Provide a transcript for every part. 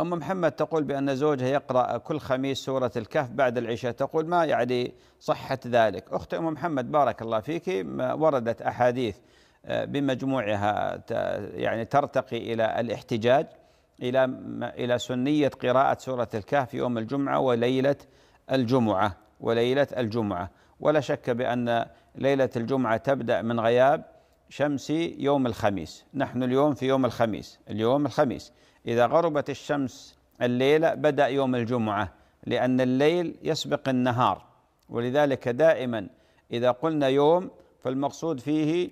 أم محمد تقول بأن زوجها يقرأ كل خميس سورة الكهف بعد العشاء تقول ما يعني صحة ذلك أخت أم محمد بارك الله فيك وردت أحاديث آه، بمجموعها يعني ترتقي إلى الاحتجاج إلى إلى سنية قراءة سورة الكهف يوم الجمعة وليلة الجمعة وليلة الجمعة ولا شك بأن ليلة الجمعة تبدأ من غياب شمس يوم الخميس نحن اليوم في يوم الخميس اليوم الخميس إذا غربت الشمس الليلة بدأ يوم الجمعة لأن الليل يسبق النهار ولذلك دائما إذا قلنا يوم فالمقصود فيه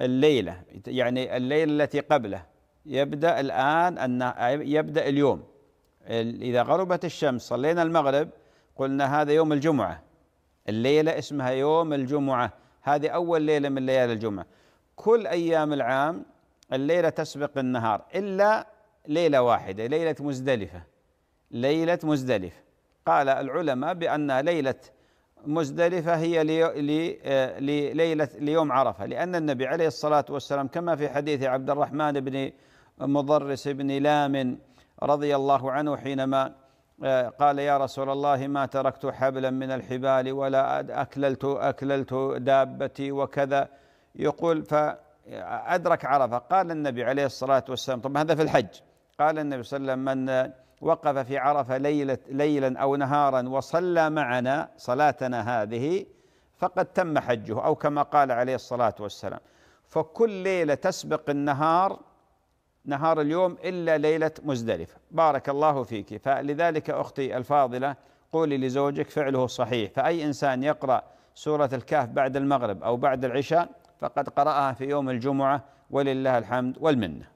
الليلة يعني الليلة التي قبله يبدأ الآن أن يبدأ اليوم إذا غربت الشمس صلينا المغرب قلنا هذا يوم الجمعة الليلة اسمها يوم الجمعة هذه أول ليلة من ليالي الجمعة كل ايام العام الليله تسبق النهار الا ليله واحده ليله مزدلفه ليله مزدلفه قال العلماء بان ليله مزدلفه هي ليله ليوم عرفه لان النبي عليه الصلاه والسلام كما في حديث عبد الرحمن بن مضرس بن لام رضي الله عنه حينما آه، قال يا رسول الله ما تركت حبلا من الحبال ولا أكللت أكللت دابتي وكذا يقول فأدرك عرفة قال النبي عليه الصلاة والسلام طبعا هذا في الحج قال النبي صلى الله عليه وسلم من وقف في عرفة ليلة ليلا أو نهارا وصلى معنا صلاتنا هذه فقد تم حجه أو كما قال عليه الصلاة والسلام فكل ليلة تسبق النهار نهار اليوم إلا ليلة مزدلفة بارك الله فيك فلذلك أختي الفاضلة قولي لزوجك فعله صحيح فأي إنسان يقرأ سورة الكهف بعد المغرب أو بعد العشاء فقد قرأها في يوم الجمعة ولله الحمد والمنه